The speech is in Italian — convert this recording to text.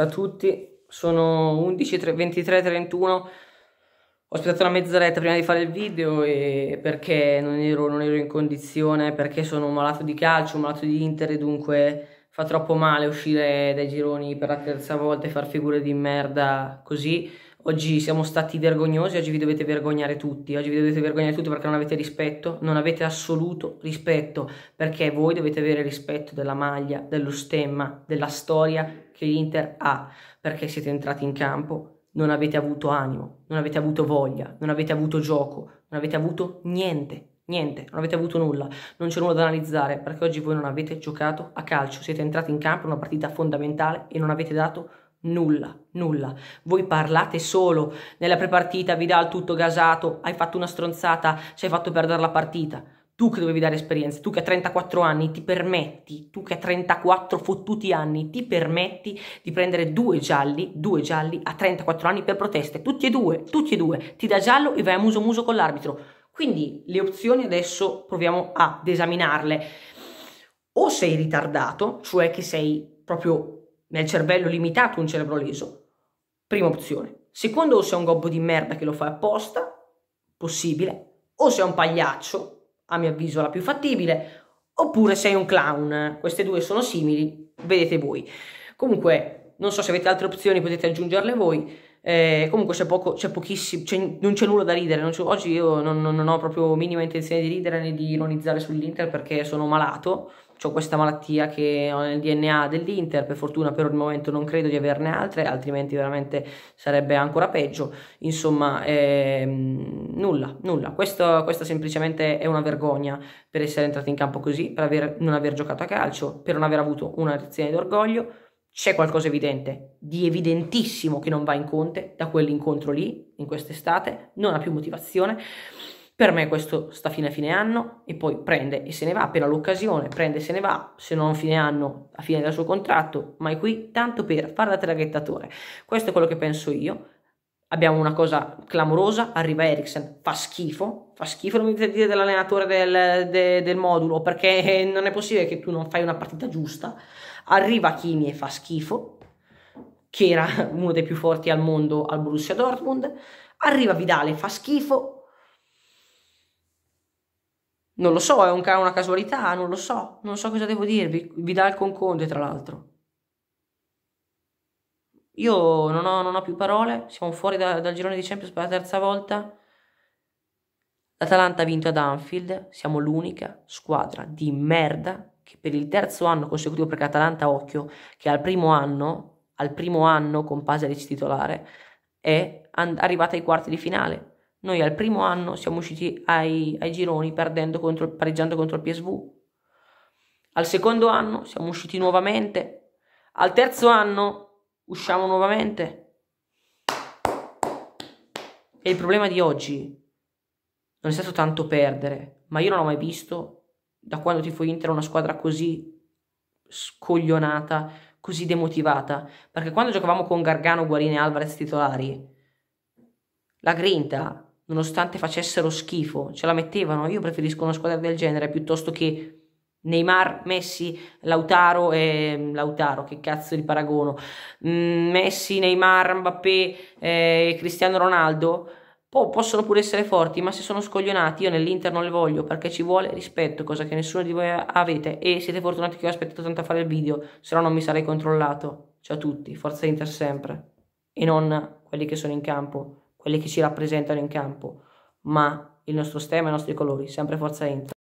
Ciao a tutti, sono 11.23.31, Ho aspettato una mezz'oretta prima di fare il video perché non ero, non ero, in condizione, perché sono un malato di calcio, un malato di Inter e dunque fa troppo male uscire dai gironi per la terza volta e far figure di merda così. Oggi siamo stati vergognosi, oggi vi dovete vergognare tutti, oggi vi dovete vergognare tutti perché non avete rispetto, non avete assoluto rispetto, perché voi dovete avere rispetto della maglia, dello stemma, della storia, che l'Inter ha perché siete entrati in campo, non avete avuto animo, non avete avuto voglia, non avete avuto gioco, non avete avuto niente. Niente, non avete avuto nulla, non c'è nulla da analizzare perché oggi voi non avete giocato a calcio, siete entrati in campo in una partita fondamentale e non avete dato Nulla, nulla. Voi parlate solo. Nella prepartita vi dà il tutto gasato, hai fatto una stronzata, ci hai fatto perdere la partita tu che dovevi dare esperienza, tu che a 34 anni ti permetti, tu che a 34 fottuti anni ti permetti di prendere due gialli, due gialli a 34 anni per proteste, tutti e due, tutti e due, ti dà giallo e vai a muso a muso con l'arbitro. Quindi le opzioni adesso proviamo ad esaminarle. O sei ritardato, cioè che sei proprio nel cervello limitato, un cerebro leso, prima opzione. Secondo o sei un gobbo di merda che lo fai apposta, possibile, o sei un pagliaccio, a mio avviso la più fattibile, oppure sei un clown, queste due sono simili, vedete voi. Comunque, non so se avete altre opzioni, potete aggiungerle voi. Eh, comunque c'è poco, c'è pochissimo, c'è, non c'è nulla da ridere. oggi io non, non, non, ho proprio minima intenzione di ridere né di ironizzare sull'Inter perché sono malato. Ho questa malattia che ho nel DNA dell'Inter. Per fortuna per il momento non credo di averne altre, altrimenti veramente sarebbe ancora peggio. Insomma, ehm, nulla, nulla. Questo, questa semplicemente è una vergogna per essere entrato in campo così, per aver, non aver giocato a calcio, per non aver avuto una lezione d'orgoglio c'è qualcosa evidente, di evidentissimo che non va in Conte da quell'incontro lì, in quest'estate, non ha più motivazione. Per me questo sta fino a fine anno e poi prende e se ne va appena l'occasione, prende e se ne va, se non a fine anno, a fine del suo contratto, ma è qui tanto per fare da traghettatore. Questo è quello che penso io abbiamo una cosa clamorosa, arriva Eriksen, fa schifo, fa schifo non mi dite dire dell'allenatore del, de, del, modulo, perché non è possibile che tu non fai una partita giusta, arriva Kimi e fa schifo, che era uno dei più forti al mondo al Borussia Dortmund, arriva Vidale, fa schifo, non lo so, è un, una casualità, non lo so, non so cosa devo dirvi, Vidal con Conte tra l'altro. Io non ho, non ho più parole, siamo fuori da, dal girone di Champions per la terza volta. L'Atalanta ha vinto ad Anfield, siamo l'unica squadra di merda che per il terzo anno consecutivo, perché l'Atalanta, occhio, che al primo anno, al primo anno con Pasalic titolare, è and- arrivata ai quarti di finale. Noi al primo anno siamo usciti ai, ai gironi contro, pareggiando contro il PSV. Al secondo anno siamo usciti nuovamente. Al terzo anno usciamo nuovamente. E il problema di oggi non è stato tanto perdere, ma io non ho mai visto da quando tifo Inter una squadra così scoglionata, così demotivata, perché quando giocavamo con Gargano, Guarini e Alvarez titolari, la grinta, nonostante facessero schifo, ce la mettevano. Io preferisco una squadra del genere piuttosto che Neymar, Messi, Lautaro e ehm, Lautaro, che cazzo di paragono. Mm, Messi, Neymar, Mbappé eh, e Cristiano Ronaldo po- boh, possono pure essere forti, ma se sono scoglionati io nell'Inter non le voglio perché ci vuole rispetto, cosa che nessuno di voi avete e siete fortunati che io ho aspettato tanto a fare il video, se no non mi sarei controllato. Ciao a tutti, forza Inter sempre e non quelli che sono in campo, quelli che ci rappresentano in campo, ma il nostro stemma e i nostri colori, sempre forza Inter.